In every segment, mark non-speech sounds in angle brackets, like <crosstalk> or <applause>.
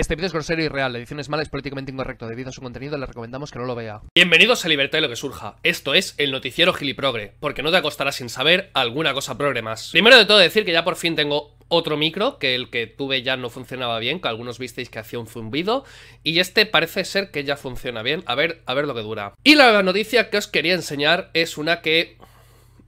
Este vídeo es grosero y real, la edición es mala, es políticamente incorrecto. Debido a su contenido, le recomendamos que no lo vea. Bienvenidos a Libertad y lo que surja. Esto es el noticiero giliprogre, porque no te acostarás sin saber alguna cosa progre más. Primero de todo decir que ya por fin tengo otro micro, que el que tuve ya no funcionaba bien, que algunos visteis que hacía un zumbido, y este parece ser que ya funciona bien, a ver, a ver lo que dura. Y la noticia que os quería enseñar es una que...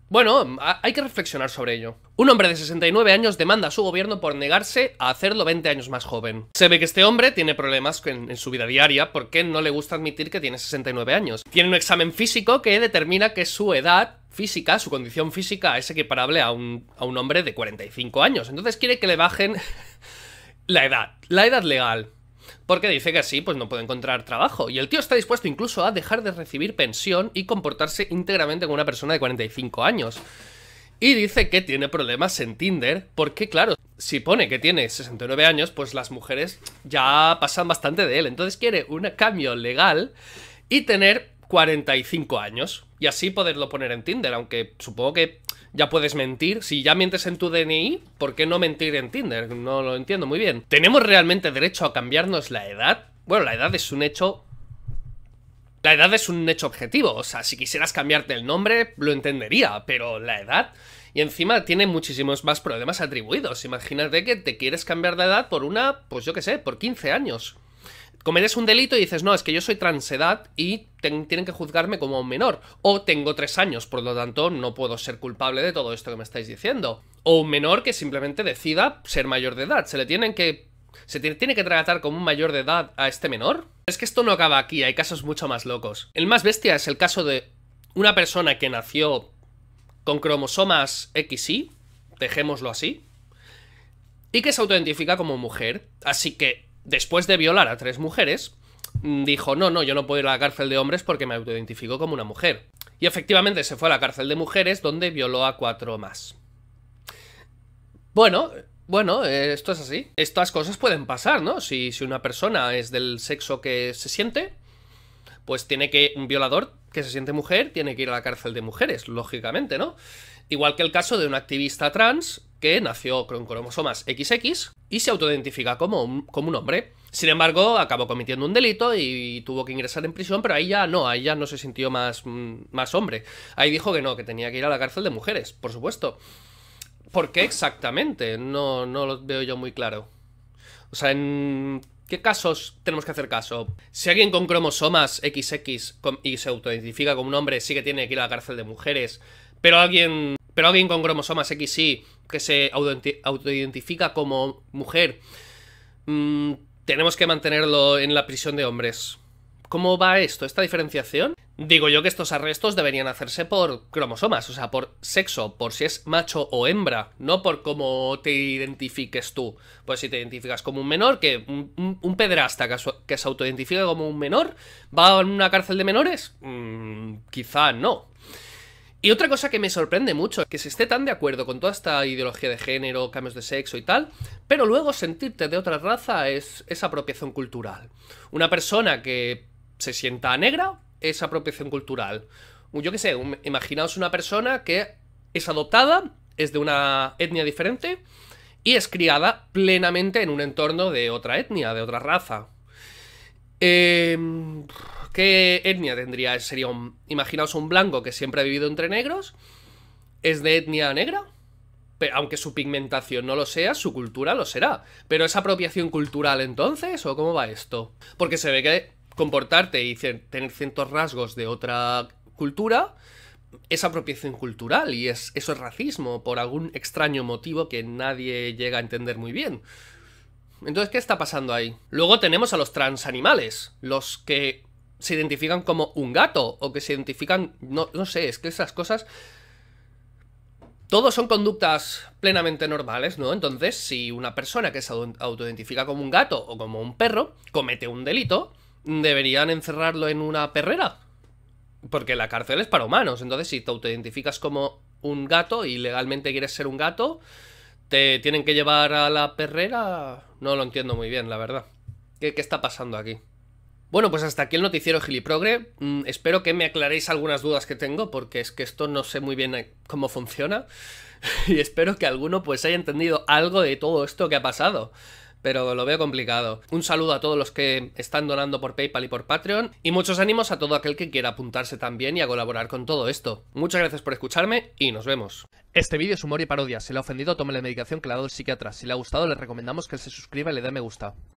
Bueno, hay que reflexionar sobre ello. Un hombre de 69 años demanda a su gobierno por negarse a hacerlo 20 años más joven. Se ve que este hombre tiene problemas en, su vida diaria porque no le gusta admitir que tiene 69 años. Tiene un examen físico que determina que su edad física, su condición física es equiparable a un, hombre de 45 años. Entonces quiere que le bajen <laughs> la edad, la edad legal. Porque dice que así pues no puede encontrar trabajo. Y el tío está dispuesto incluso a dejar de recibir pensión y comportarse íntegramente como una persona de 45 años. Y dice que tiene problemas en Tinder, porque claro, si pone que tiene 69 años, pues las mujeres ya pasan bastante de él. Entonces quiere un cambio legal y tener 45 años. Y así poderlo poner en Tinder, aunque supongo que ya puedes mentir. Si ya mientes en tu DNI, ¿por qué no mentir en Tinder? No lo entiendo muy bien. ¿Tenemos realmente derecho a cambiarnos la edad? Bueno, la edad es un hecho... La edad es un hecho objetivo, o sea, si quisieras cambiarte el nombre, lo entendería, pero la edad... Y encima tiene muchísimos más problemas atribuidos. Imagínate que te quieres cambiar de edad por una, pues yo qué sé, por 15 años. Cometes un delito y dices, no, es que yo soy transedad y tienen que juzgarme como un menor. O tengo tres años, por lo tanto no puedo ser culpable de todo esto que me estáis diciendo. O un menor que simplemente decida ser mayor de edad. Se le tienen que ¿Se tiene que tratar como un mayor de edad a este menor? Es que esto no acaba aquí, hay casos mucho más locos. El más bestia es el caso de una persona que nació con cromosomas XY, dejémoslo así, y que se autoidentifica como mujer. Así que, después de violar a tres mujeres, mm, dijo, no, no, yo no puedo ir a la cárcel de hombres porque me autoidentifico como una mujer. Y efectivamente se fue a la cárcel de mujeres donde violó a cuatro más. Bueno, bueno, eh, esto es así. Estas cosas pueden pasar, ¿no? Si, si una persona es del sexo que se siente, pues tiene que un violador que se siente mujer tiene que ir a la cárcel de mujeres, lógicamente, ¿no? Igual que el caso de un activista trans que nació con cromosomas XX y se autoidentifica como, como un, hombre. Sin embargo, acabó cometiendo un delito y tuvo que ingresar en prisión, pero ahí ya no, ahí ya no se sintió más, mm, más hombre. Ahí dijo que no, que tenía que ir a la cárcel de mujeres, por supuesto. ¿Por qué exactamente? No, no lo veo yo muy claro. O sea, en ¿Qué casos tenemos que hacer caso? Si alguien con cromosomas XX y se autoidentifica como un hombre sí que tiene que ir a la cárcel de mujeres, pero alguien, pero alguien con cromosomas XY que se autoidentifica como mujer, mm, tenemos que mantenerlo en la prisión de hombres. ¿Cómo va esto? ¿Esta diferenciación? Digo yo que estos arrestos deberían hacerse por cromosomas, o sea, por sexo, por si es macho o hembra, no por cómo te identifiques tú. Pues si te identificas como un menor, que un, pedrasta que, se autoidentifica como un menor, ¿va a una cárcel de menores? Mm, quizá no. Y otra cosa que me sorprende mucho, que se esté tan de acuerdo con toda esta ideología de género, cambios de sexo y tal, pero luego sentirte de otra raza es, es apropiación cultural. Una persona que se sienta negra, esa apropiación cultural. Yo qué sé, imaginaos una persona que es adoptada, es de una etnia diferente y es criada plenamente en un entorno de otra etnia, de otra raza. Em, ¿Qué etnia tendría? Sería un, imaginaos un blanco que siempre ha vivido entre negros, es de etnia negra, pero, aunque su pigmentación no lo sea, su cultura lo será. Pero es apropiación cultural entonces, ¿o cómo va esto? Porque se ve que comportarte y tener ciertos rasgos de otra cultura es apropiación cultural y es, eso es racismo por algún extraño motivo que nadie llega a entender muy bien. Entonces, ¿qué está pasando ahí? Luego tenemos a los transanimales, los que se identifican como un gato o que se identifican, no, no sé, es que esas cosas... Todos son conductas plenamente normales, ¿no? Entonces, si una persona que se autoidentifica como un gato o como un perro comete un delito, deberían encerrarlo en una perrera. Porque la cárcel es para humanos. Entonces, si te autoidentificas como un gato y legalmente quieres ser un gato, te tienen que llevar a la perrera. No lo entiendo muy bien, la verdad. ¿Qué, está pasando aquí? Bueno, pues hasta aquí el noticiero Giliprogre. Mm, espero que me aclaréis algunas dudas que tengo, porque es que esto no sé muy bien eh, cómo funciona. <laughs> y espero que alguno pues haya entendido algo de todo esto que ha pasado pero lo veo complicado. Un saludo a todos los que están donando por PayPal y por Patreon y muchos ánimos a todo aquel que quiera apuntarse también y a colaborar con todo esto. Muchas gracias por escucharme y nos vemos. Este vídeo es humor y parodia. Si le ha ofendido, tome la medicación que le ha dado el psiquiatra. Si le ha gustado, le recomendamos que se suscriba y le dé me gusta.